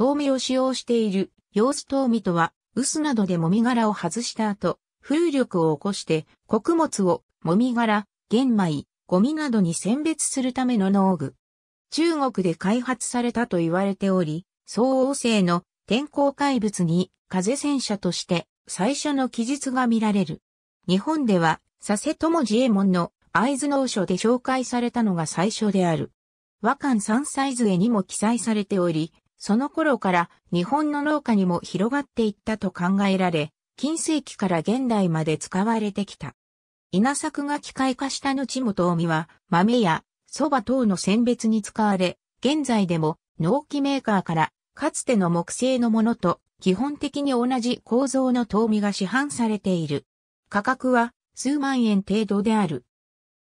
豆味を使用している、様子豆味とは、臼などでもみ殻を外した後、風力を起こして、穀物を、もみ殻、玄米、ゴミなどに選別するための農具。中国で開発されたと言われており、総王星の天候怪物に風戦車として最初の記述が見られる。日本では、佐世友自衛門の会津農書で紹介されたのが最初である。和漢三歳図絵にも記載されており、その頃から日本の農家にも広がっていったと考えられ、近世紀から現代まで使われてきた。稲作が機械化した後も豆は豆や蕎麦等の選別に使われ、現在でも農機メーカーからかつての木製のものと基本的に同じ構造の豆見が市販されている。価格は数万円程度である。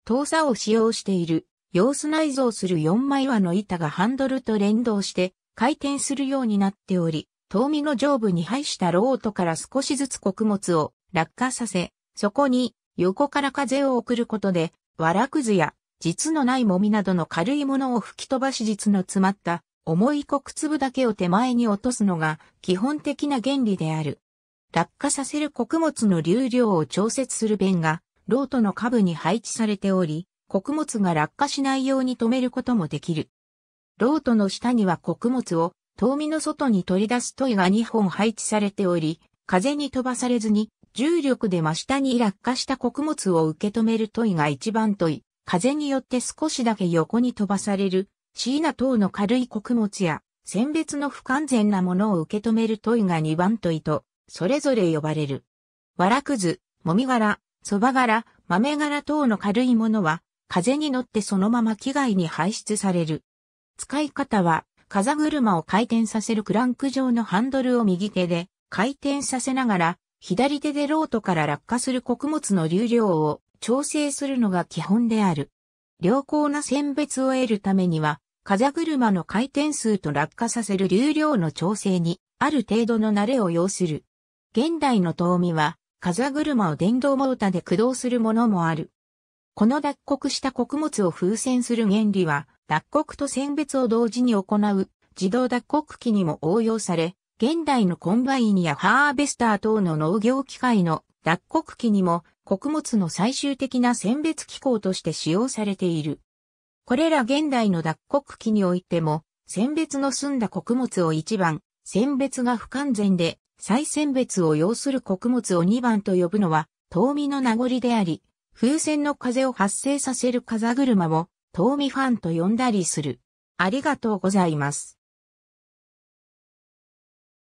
糖さを使用している、様子内蔵する4枚輪の板がハンドルと連動して回転するようになっており、遠見の上部に配したロートから少しずつ穀物を落下させ、そこに横から風を送ることで、わらくずや実のないもみなどの軽いものを吹き飛ばし実の詰まった重い穀粒だけを手前に落とすのが基本的な原理である。落下させる穀物の流量を調節する弁が、ロートの下部に配置されており、穀物が落下しないように止めることもできる。ロートの下には穀物を、遠見の外に取り出すトイが2本配置されており、風に飛ばされずに、重力で真下に落下した穀物を受け止めるトイが1番トイ、風によって少しだけ横に飛ばされる、シーナ等の軽い穀物や、選別の不完全なものを受け止めるトイが2番トイと、それぞれ呼ばれる。わらくず、もみ殻、そば殻、豆殻等の軽いものは、風に乗ってそのまま機外に排出される。使い方は、風車を回転させるクランク状のハンドルを右手で回転させながら、左手でロートから落下する穀物の流量を調整するのが基本である。良好な選別を得るためには、風車の回転数と落下させる流量の調整に、ある程度の慣れを要する。現代の遠見は、風車を電動モータで駆動するものもある。この脱穀した穀物を風船する原理は、脱穀と選別を同時に行う自動脱穀機にも応用され、現代のコンバインやハーベスター等の農業機械の脱穀機にも穀物の最終的な選別機構として使用されている。これら現代の脱穀機においても、選別の済んだ穀物を1番、選別が不完全で、再選別を要する穀物を2番と呼ぶのは、遠見の名残であり、風船の風を発生させる風車も、遠見ファンと呼んだりする。ありがとうございます。